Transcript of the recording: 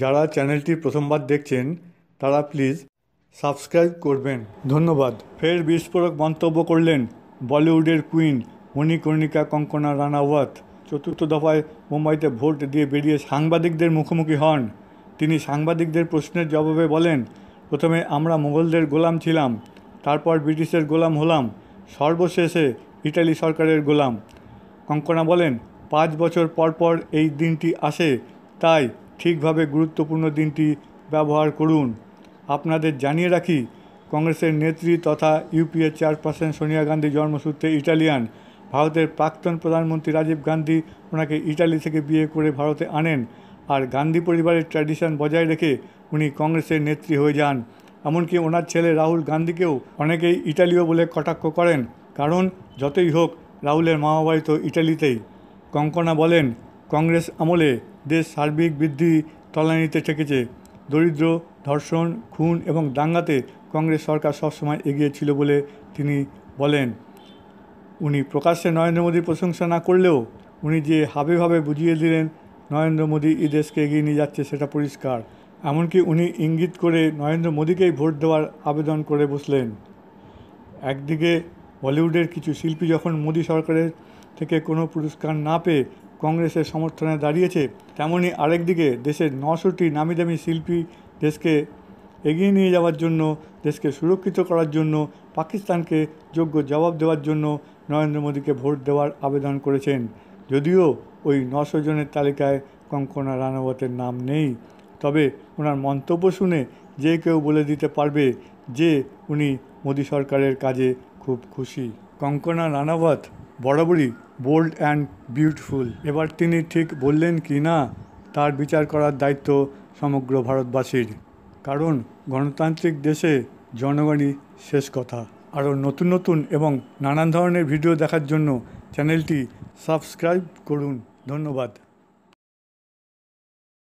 যারা চ্যানেলটি প্রথমবার দেখছেন তারা প্লিজ সাবস্ক্রাইব করবেন ধন্যবাদ ফের বিস্ফোরক মন্তব্য করলেন বলিউডের কুইন মণিকর্ণিকা কঙ্কনা রানাওয়াত চতুর্থ দফায় মুম্বাইতে ভোট দিয়ে বেরিয়ে সাংবাদিকদের মুখোমুখি হন তিনি সাংবাদিকদের প্রশ্নের জবাবে বলেন প্রথমে আমরা মোগলদের গোলাম ছিলাম তারপর ব্রিটিশের গোলাম হলাম সর্বশেষে ইটালি সরকারের গোলাম কঙ্কনা বলেন পাঁচ বছর পর পর এই দিনটি আসে তাই ঠিকভাবে গুরুত্বপূর্ণ দিনটি ব্যবহার করুন আপনাদের জানিয়ে রাখি কংগ্রেসের নেত্রী তথা ইউপিএ চেয়ারপারসন সোনিয়া গান্ধী জন্মসূত্রে ইটালিয়ান ভারতের প্রাক্তন প্রধানমন্ত্রী রাজীব গান্ধী ওনাকে ইটালি থেকে বিয়ে করে ভারতে আনেন আর গান্ধী পরিবারের ট্র্যাডিশন বজায় রেখে উনি কংগ্রেসের নেত্রী হয়ে যান এমনকি ওনার ছেলে রাহুল গান্ধীকেও অনেকেই ইটালীয় বলে কটাক্ষ করেন কারণ যতই হোক রাহুলের মামাবাড়ি তো ইটালিতেই কঙ্কনা বলেন কংগ্রেস আমলে দেশ সার্বিক বৃদ্ধি তলানিতে ঠেকেছে দরিদ্র ধর্ষণ খুন এবং দাঙ্গাতে কংগ্রেস সরকার সবসময় এগিয়ে ছিল বলে তিনি বলেন উনি প্রকাশ্যে নরেন্দ্র মোদীর প্রশংসা না করলেও উনি যে হাবেভাবে বুঝিয়ে দিলেন নরেন্দ্র মোদী এই দেশকে এগিয়ে নিয়ে যাচ্ছে সেটা পরিষ্কার এমনকি উনি ইঙ্গিত করে নরেন্দ্র মোদীকেই ভোট দেওয়ার আবেদন করে বসলেন একদিকে বলিউডের কিছু শিল্পী যখন মোদী সরকারের থেকে কোনো পুরস্কার না পেয়ে কংগ্রেসের সমর্থনে দাঁড়িয়েছে তেমনি আরেকদিকে দেশের নশোটি নামি দামি শিল্পী দেশকে এগিয়ে নিয়ে যাওয়ার জন্য দেশকে সুরক্ষিত করার জন্য পাকিস্তানকে যোগ্য জবাব দেওয়ার জন্য নরেন্দ্র মোদীকে ভোট দেওয়ার আবেদন করেছেন যদিও ওই নশো জনের তালিকায় কঙ্কনা রানাওয়াতের নাম নেই তবে ওনার মন্তব্য শুনে যে কেউ বলে দিতে পারবে যে উনি মোদী সরকারের কাজে খুব খুশি কঙ্কনা রানাওয়াত বরাবরই বোল্ড অ্যান্ড বিউটিফুল এবার তিনি ঠিক বললেন কি না তার বিচার করার দায়িত্ব সমগ্র ভারতবাসীর কারণ গণতান্ত্রিক দেশে জনগণই শেষ কথা আরও নতুন নতুন এবং নানান ধরনের ভিডিও দেখার জন্য চ্যানেলটি সাবস্ক্রাইব করুন ধন্যবাদ